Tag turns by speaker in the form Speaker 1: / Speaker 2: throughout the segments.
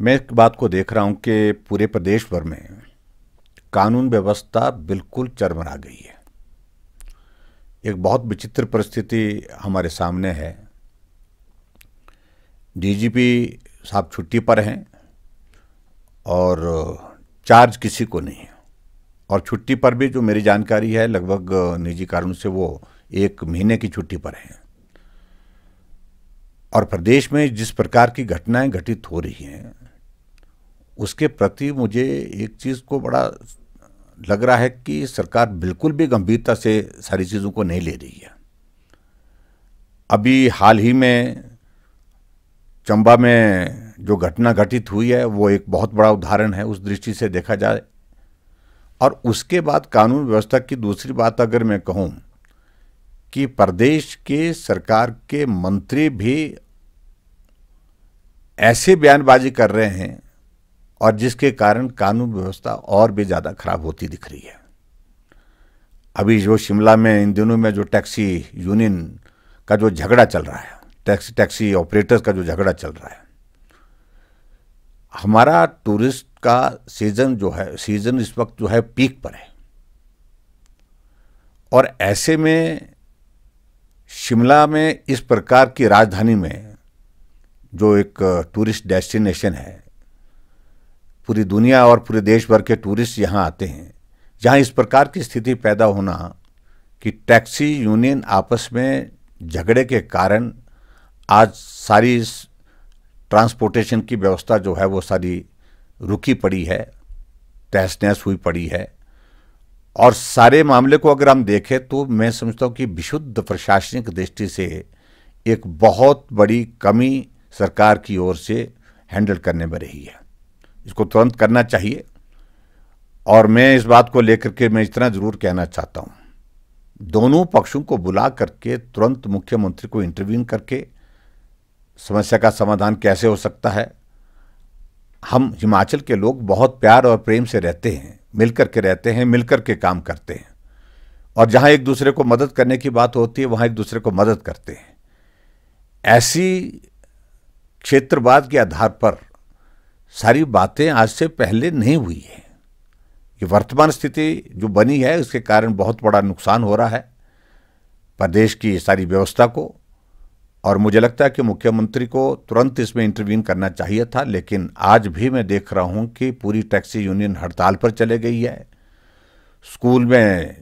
Speaker 1: मैं एक बात को देख रहा हूँ कि पूरे प्रदेश भर में कानून व्यवस्था बिल्कुल चरमरा गई है एक बहुत विचित्र परिस्थिति हमारे सामने है डीजीपी साहब छुट्टी पर हैं और चार्ज किसी को नहीं है और छुट्टी पर भी जो मेरी जानकारी है लगभग निजी कारणों से वो एक महीने की छुट्टी पर हैं और प्रदेश में जिस प्रकार की घटनाएं घटित हो रही हैं उसके प्रति मुझे एक चीज़ को बड़ा लग रहा है कि सरकार बिल्कुल भी गंभीरता से सारी चीज़ों को नहीं ले रही है अभी हाल ही में चंबा में जो घटना घटित हुई है वो एक बहुत बड़ा उदाहरण है उस दृष्टि से देखा जाए और उसके बाद कानून व्यवस्था की दूसरी बात अगर मैं कहूँ कि प्रदेश के सरकार के मंत्री भी ऐसे बयानबाजी कर रहे हैं और जिसके कारण कानून व्यवस्था और भी ज़्यादा खराब होती दिख रही है अभी जो शिमला में इन दिनों में जो टैक्सी यूनियन का जो झगड़ा चल रहा है टैक्सी टैक्सी ऑपरेटर्स का जो झगड़ा चल रहा है हमारा टूरिस्ट का सीज़न जो है सीज़न इस वक्त जो है पीक पर है और ऐसे में शिमला में इस प्रकार की राजधानी में जो एक टूरिस्ट डेस्टिनेशन है पूरी दुनिया और पूरे देश भर के टूरिस्ट यहाँ आते हैं जहाँ इस प्रकार की स्थिति पैदा होना कि टैक्सी यूनियन आपस में झगड़े के कारण आज सारी ट्रांसपोर्टेशन की व्यवस्था जो है वो सारी रुकी पड़ी है तहस नहस हुई पड़ी है और सारे मामले को अगर हम देखें तो मैं समझता हूँ कि विशुद्ध प्रशासनिक दृष्टि से एक बहुत बड़ी कमी सरकार की ओर से हैंडल करने में रही है इसको तुरंत करना चाहिए और मैं इस बात को लेकर के मैं इतना ज़रूर कहना चाहता हूँ दोनों पक्षों को बुला करके तुरंत मुख्यमंत्री को इंटरव्यू करके समस्या का समाधान कैसे हो सकता है हम हिमाचल के लोग बहुत प्यार और प्रेम से रहते हैं मिलकर के रहते हैं मिलकर के काम करते हैं और जहाँ एक दूसरे को मदद करने की बात होती है वहाँ एक दूसरे को मदद करते हैं ऐसी क्षेत्रवाद के आधार पर सारी बातें आज से पहले नहीं हुई है ये वर्तमान स्थिति जो बनी है उसके कारण बहुत बड़ा नुकसान हो रहा है प्रदेश की सारी व्यवस्था को और मुझे लगता है कि मुख्यमंत्री को तुरंत इसमें इंटरवीन करना चाहिए था लेकिन आज भी मैं देख रहा हूँ कि पूरी टैक्सी यूनियन हड़ताल पर चले गई है स्कूल में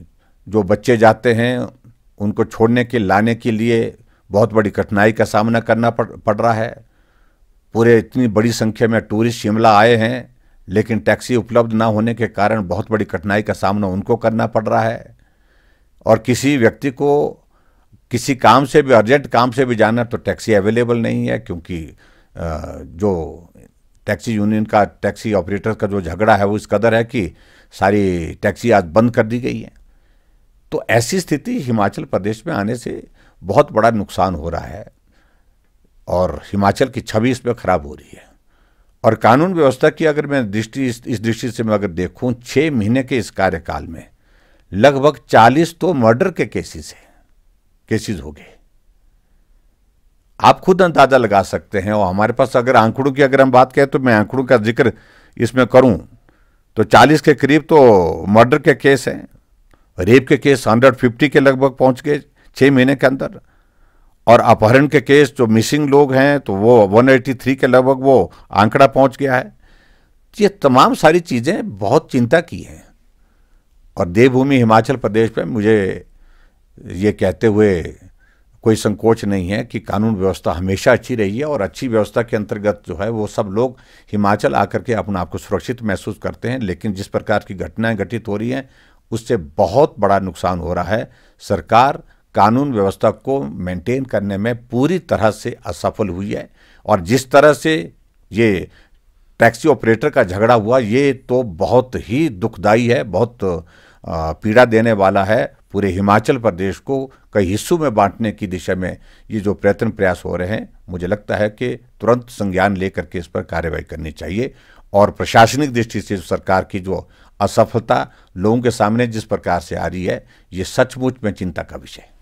Speaker 1: जो बच्चे जाते हैं उनको छोड़ने के लाने के लिए बहुत बड़ी कठिनाई का सामना करना पड़ पड़ रहा है पूरे इतनी बड़ी संख्या में टूरिस्ट शिमला आए हैं लेकिन टैक्सी उपलब्ध ना होने के कारण बहुत बड़ी कठिनाई का सामना उनको करना पड़ रहा है और किसी व्यक्ति को किसी काम से भी अर्जेंट काम से भी जाना तो टैक्सी अवेलेबल नहीं है क्योंकि जो टैक्सी यूनियन का टैक्सी ऑपरेटर का जो झगड़ा है वो इस कदर है कि सारी टैक्सी आज बंद कर दी गई है तो ऐसी स्थिति हिमाचल प्रदेश में आने से बहुत बड़ा नुकसान हो रहा है और हिमाचल की छवि इसमें खराब हो रही है और कानून व्यवस्था की अगर मैं दृष्टि इस दृष्टि से मैं अगर देखूं छः महीने के इस कार्यकाल में लगभग चालीस तो मर्डर के केसेस हैं केसेस हो गए आप खुद अंदाजा लगा सकते हैं और हमारे पास अगर आंकड़ों की अगर हम बात करें तो मैं आंकड़ों का जिक्र इसमें करूं तो 40 के करीब तो मर्डर के केस हैं रेप के केस 150 के लगभग पहुंच गए छः महीने के अंदर और अपहरण के केस जो मिसिंग लोग हैं तो वो 183 के लगभग वो आंकड़ा पहुंच गया है तो ये तमाम सारी चीज़ें बहुत चिंता की हैं और देवभूमि हिमाचल प्रदेश में मुझे ये कहते हुए कोई संकोच नहीं है कि कानून व्यवस्था हमेशा अच्छी रही है और अच्छी व्यवस्था के अंतर्गत जो है वो सब लोग हिमाचल आकर के अपने आप को सुरक्षित महसूस करते हैं लेकिन जिस प्रकार की घटनाएं घटित हो रही हैं उससे बहुत बड़ा नुकसान हो रहा है सरकार कानून व्यवस्था को मेंटेन करने में पूरी तरह से असफल हुई है और जिस तरह से ये टैक्सी ऑपरेटर का झगड़ा हुआ ये तो बहुत ही दुखदाई है बहुत पीड़ा देने वाला है पूरे हिमाचल प्रदेश को कई हिस्सों में बांटने की दिशा में ये जो प्रयत्न प्रयास हो रहे हैं मुझे लगता है कि तुरंत संज्ञान लेकर के इस पर कार्रवाई करनी चाहिए और प्रशासनिक दृष्टि से सरकार की जो असफलता लोगों के सामने जिस प्रकार से आ रही है ये सचमुच में चिंता का विषय है